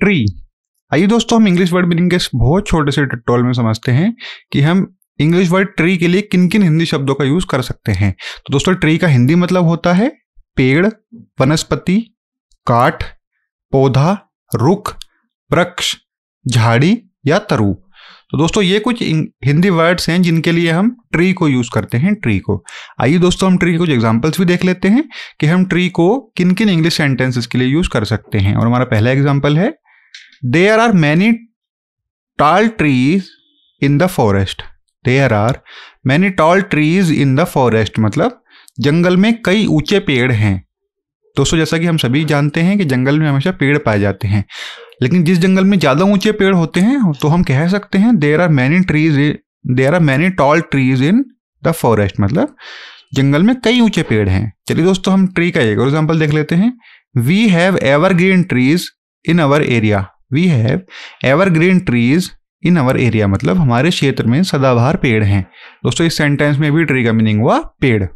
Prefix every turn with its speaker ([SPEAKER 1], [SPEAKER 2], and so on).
[SPEAKER 1] tree आइए दोस्तों हम इंग्लिश वर्ड मीनिंग के बहुत छोटे से टिटोल में समझते हैं कि हम इंग्लिश वर्ड ट्री के लिए किन किन हिंदी शब्दों का यूज कर सकते हैं तो दोस्तों ट्री का हिंदी मतलब होता है पेड़ वनस्पति काठ पौधा रुख वृक्ष झाड़ी या तरु तो दोस्तों ये कुछ हिंदी वर्ड्स हैं जिनके लिए हम ट्री को यूज करते हैं ट्री को आइए दोस्तों हम ट्री के कुछ एग्जांपल्स भी देख लेते हैं कि हम ट्री को किन किन इंग्लिश सेंटेंसेस के लिए यूज कर सकते हैं और हमारा पहला एग्जांपल है there are many tall trees in the forest there are many tall trees in the forest मतलब जंगल में कई ऊंचे पेड़ हैं दोस्तों जैसा कि हम सभी जानते हैं कि जंगल में हमेशा पेड़ पाए जाते हैं लेकिन जिस जंगल में ज़्यादा ऊंचे पेड़ होते हैं तो हम कह सकते हैं there are many trees there are many tall trees in the forest मतलब जंगल में कई ऊंचे पेड़ हैं चलिए दोस्तों हम ट्री का एक एग्जाम्पल देख लेते हैं we have ever green trees in our area we have evergreen trees in our area मतलब हमारे क्षेत्र में सदाबहार पेड़ हैं दोस्तों इस सेंटेंस में भी ट्री का मीनिंग हुआ पेड़